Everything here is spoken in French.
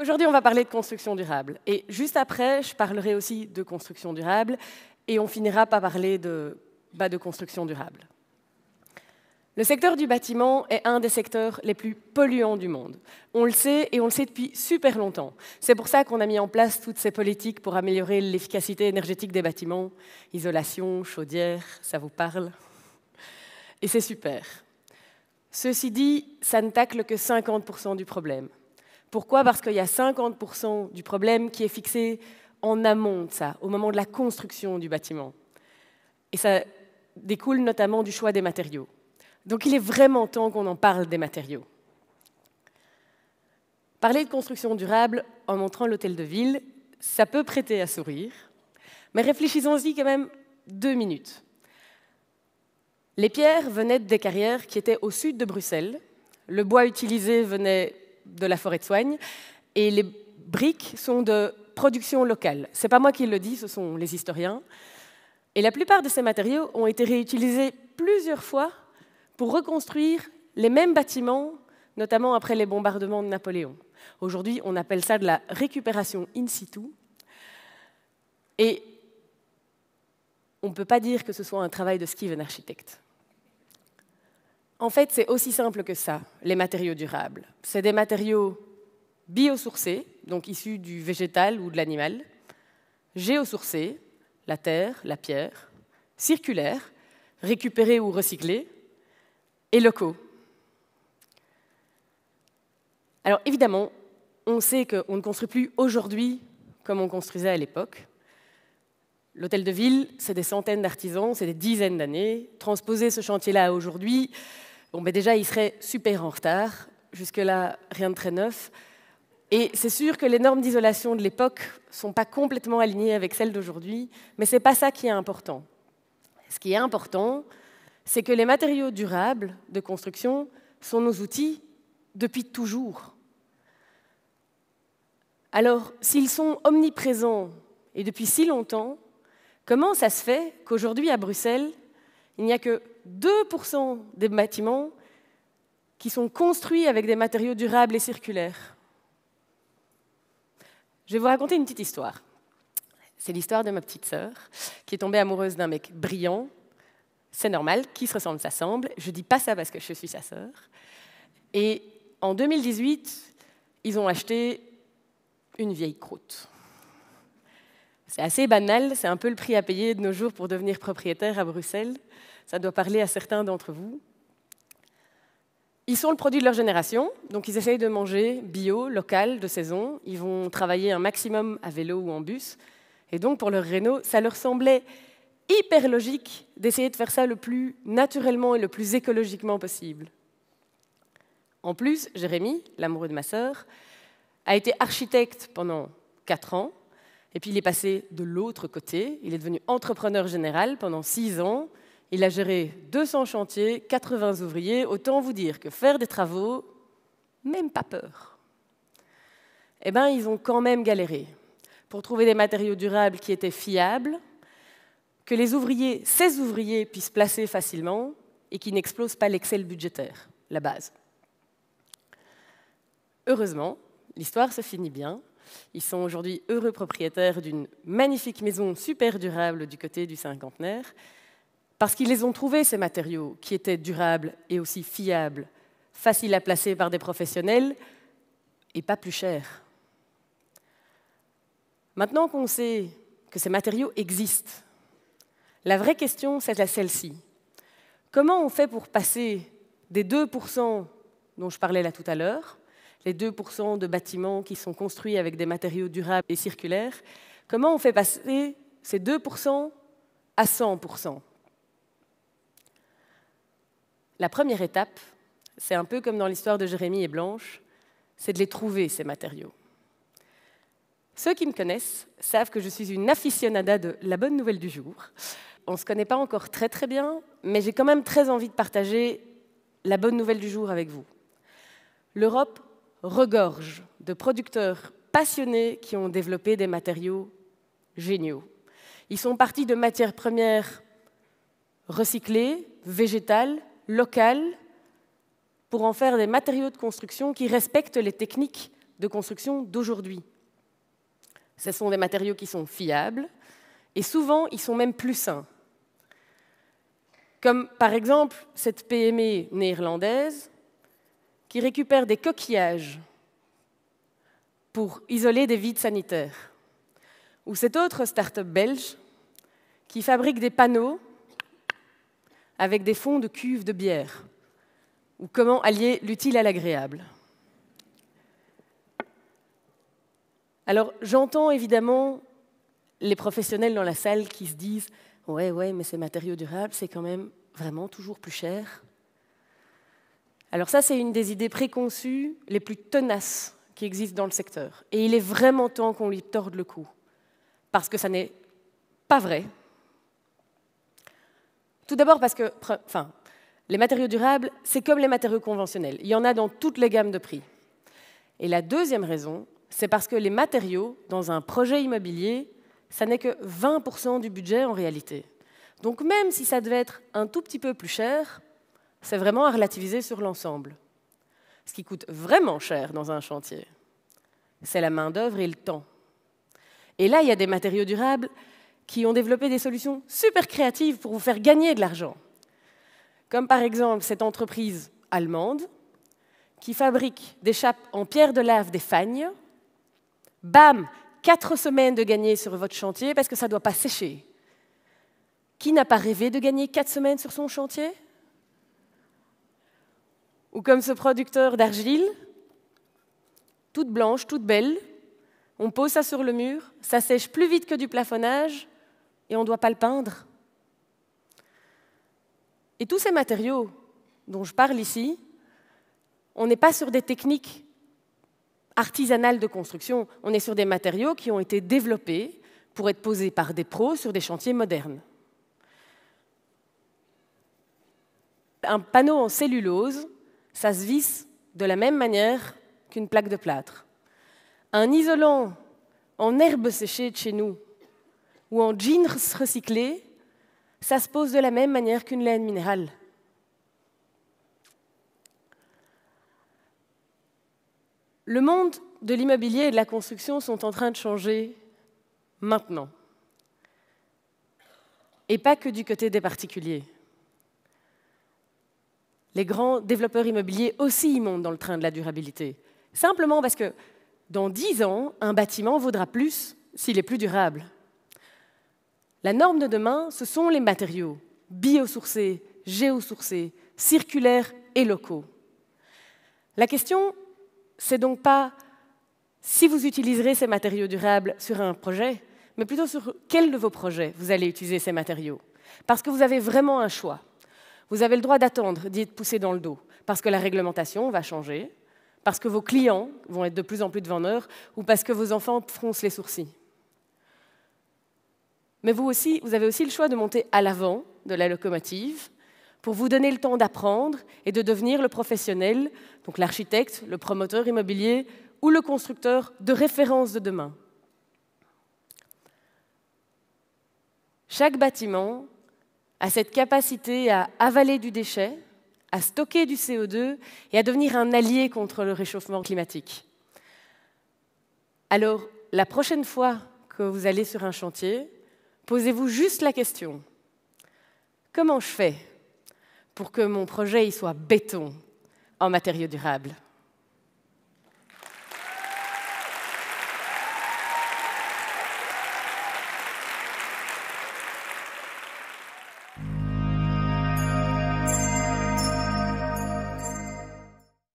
Aujourd'hui, on va parler de construction durable. Et juste après, je parlerai aussi de construction durable. Et on finira par parler de, bas de construction durable. Le secteur du bâtiment est un des secteurs les plus polluants du monde. On le sait et on le sait depuis super longtemps. C'est pour ça qu'on a mis en place toutes ces politiques pour améliorer l'efficacité énergétique des bâtiments. Isolation, chaudière, ça vous parle Et c'est super. Ceci dit, ça ne tacle que 50% du problème. Pourquoi Parce qu'il y a 50% du problème qui est fixé en amont ça, au moment de la construction du bâtiment. Et ça découle notamment du choix des matériaux. Donc il est vraiment temps qu'on en parle des matériaux. Parler de construction durable en montrant l'hôtel de ville, ça peut prêter à sourire, mais réfléchissons-y quand même deux minutes. Les pierres venaient des carrières qui étaient au sud de Bruxelles. Le bois utilisé venait de la forêt de soigne. Et les briques sont de production locale. Ce n'est pas moi qui le dis, ce sont les historiens. Et la plupart de ces matériaux ont été réutilisés plusieurs fois pour reconstruire les mêmes bâtiments, notamment après les bombardements de Napoléon. Aujourd'hui, on appelle ça de la récupération in situ. Et on ne peut pas dire que ce soit un travail de Skiven architecte. En fait, c'est aussi simple que ça, les matériaux durables. C'est des matériaux biosourcés, donc issus du végétal ou de l'animal, géosourcés, la terre, la pierre, circulaires, récupérés ou recyclés, et locaux. Alors évidemment, on sait qu'on ne construit plus aujourd'hui comme on construisait à l'époque. L'hôtel de ville, c'est des centaines d'artisans, c'est des dizaines d'années. Transposer ce chantier-là aujourd'hui, Bon, ben déjà, il serait super en retard. Jusque-là, rien de très neuf. Et c'est sûr que les normes d'isolation de l'époque ne sont pas complètement alignées avec celles d'aujourd'hui, mais ce n'est pas ça qui est important. Ce qui est important, c'est que les matériaux durables de construction sont nos outils depuis toujours. Alors, s'ils sont omniprésents et depuis si longtemps, comment ça se fait qu'aujourd'hui à Bruxelles, il n'y a que 2% des bâtiments qui sont construits avec des matériaux durables et circulaires. Je vais vous raconter une petite histoire. C'est l'histoire de ma petite sœur qui est tombée amoureuse d'un mec brillant. C'est normal, qui se ressemble semble. Je dis pas ça parce que je suis sa sœur. Et en 2018, ils ont acheté une vieille croûte. C'est assez banal, c'est un peu le prix à payer de nos jours pour devenir propriétaire à Bruxelles. Ça doit parler à certains d'entre vous. Ils sont le produit de leur génération, donc ils essayent de manger bio, local, de saison. Ils vont travailler un maximum à vélo ou en bus. Et donc, pour leur réno, ça leur semblait hyper logique d'essayer de faire ça le plus naturellement et le plus écologiquement possible. En plus, Jérémy, l'amoureux de ma sœur, a été architecte pendant 4 ans. Et puis il est passé de l'autre côté, il est devenu entrepreneur général pendant six ans, il a géré 200 chantiers, 80 ouvriers, autant vous dire que faire des travaux, même pas peur. Eh bien, ils ont quand même galéré pour trouver des matériaux durables qui étaient fiables, que les ouvriers, ces ouvriers puissent placer facilement et qui n'explosent pas l'excel budgétaire, la base. Heureusement, l'histoire se finit bien, ils sont aujourd'hui heureux propriétaires d'une magnifique maison super durable du côté du cinquantenaire, parce qu'ils les ont trouvés, ces matériaux, qui étaient durables et aussi fiables, faciles à placer par des professionnels et pas plus chers. Maintenant qu'on sait que ces matériaux existent, la vraie question, c'est celle-ci. Comment on fait pour passer des 2% dont je parlais là tout à l'heure les 2% de bâtiments qui sont construits avec des matériaux durables et circulaires, comment on fait passer ces 2% à 100% La première étape, c'est un peu comme dans l'histoire de Jérémie et Blanche, c'est de les trouver, ces matériaux. Ceux qui me connaissent savent que je suis une aficionada de la bonne nouvelle du jour. On ne se connaît pas encore très très bien, mais j'ai quand même très envie de partager la bonne nouvelle du jour avec vous. L'Europe regorge de producteurs passionnés qui ont développé des matériaux géniaux. Ils sont partis de matières premières recyclées, végétales, locales, pour en faire des matériaux de construction qui respectent les techniques de construction d'aujourd'hui. Ce sont des matériaux qui sont fiables et souvent ils sont même plus sains. Comme par exemple cette PME néerlandaise qui récupère des coquillages pour isoler des vides sanitaires. Ou cette autre start-up belge qui fabrique des panneaux avec des fonds de cuves de bière. Ou comment allier l'utile à l'agréable. Alors j'entends évidemment les professionnels dans la salle qui se disent Ouais, ouais, mais ces matériaux durables, c'est quand même vraiment toujours plus cher. Alors ça, c'est une des idées préconçues les plus tenaces qui existent dans le secteur. Et il est vraiment temps qu'on lui torde le cou, parce que ça n'est pas vrai. Tout d'abord parce que, les matériaux durables, c'est comme les matériaux conventionnels. Il y en a dans toutes les gammes de prix. Et la deuxième raison, c'est parce que les matériaux, dans un projet immobilier, ça n'est que 20% du budget en réalité. Donc même si ça devait être un tout petit peu plus cher, c'est vraiment à relativiser sur l'ensemble. Ce qui coûte vraiment cher dans un chantier, c'est la main-d'œuvre et le temps. Et là, il y a des matériaux durables qui ont développé des solutions super créatives pour vous faire gagner de l'argent. Comme par exemple cette entreprise allemande qui fabrique des chapes en pierre de lave des fagnes. Bam Quatre semaines de gagner sur votre chantier parce que ça ne doit pas sécher. Qui n'a pas rêvé de gagner quatre semaines sur son chantier ou comme ce producteur d'argile, toute blanche, toute belle, on pose ça sur le mur, ça sèche plus vite que du plafonnage et on ne doit pas le peindre. Et tous ces matériaux dont je parle ici, on n'est pas sur des techniques artisanales de construction, on est sur des matériaux qui ont été développés pour être posés par des pros sur des chantiers modernes. Un panneau en cellulose, ça se visse de la même manière qu'une plaque de plâtre. Un isolant en herbe séchée de chez nous ou en jeans recyclé, ça se pose de la même manière qu'une laine minérale. Le monde de l'immobilier et de la construction sont en train de changer maintenant. Et pas que du côté des particuliers les grands développeurs immobiliers aussi y montent dans le train de la durabilité. Simplement parce que dans 10 ans, un bâtiment vaudra plus s'il est plus durable. La norme de demain, ce sont les matériaux biosourcés, géosourcés, circulaires et locaux. La question, c'est donc pas si vous utiliserez ces matériaux durables sur un projet, mais plutôt sur quel de vos projets vous allez utiliser ces matériaux. Parce que vous avez vraiment un choix. Vous avez le droit d'attendre d'y être poussé dans le dos, parce que la réglementation va changer, parce que vos clients vont être de plus en plus de vendeurs, ou parce que vos enfants froncent les sourcils. Mais vous aussi, vous avez aussi le choix de monter à l'avant de la locomotive pour vous donner le temps d'apprendre et de devenir le professionnel, donc l'architecte, le promoteur immobilier ou le constructeur de référence de demain. Chaque bâtiment à cette capacité à avaler du déchet, à stocker du CO2 et à devenir un allié contre le réchauffement climatique. Alors, la prochaine fois que vous allez sur un chantier, posez-vous juste la question, comment je fais pour que mon projet y soit béton en matériaux durables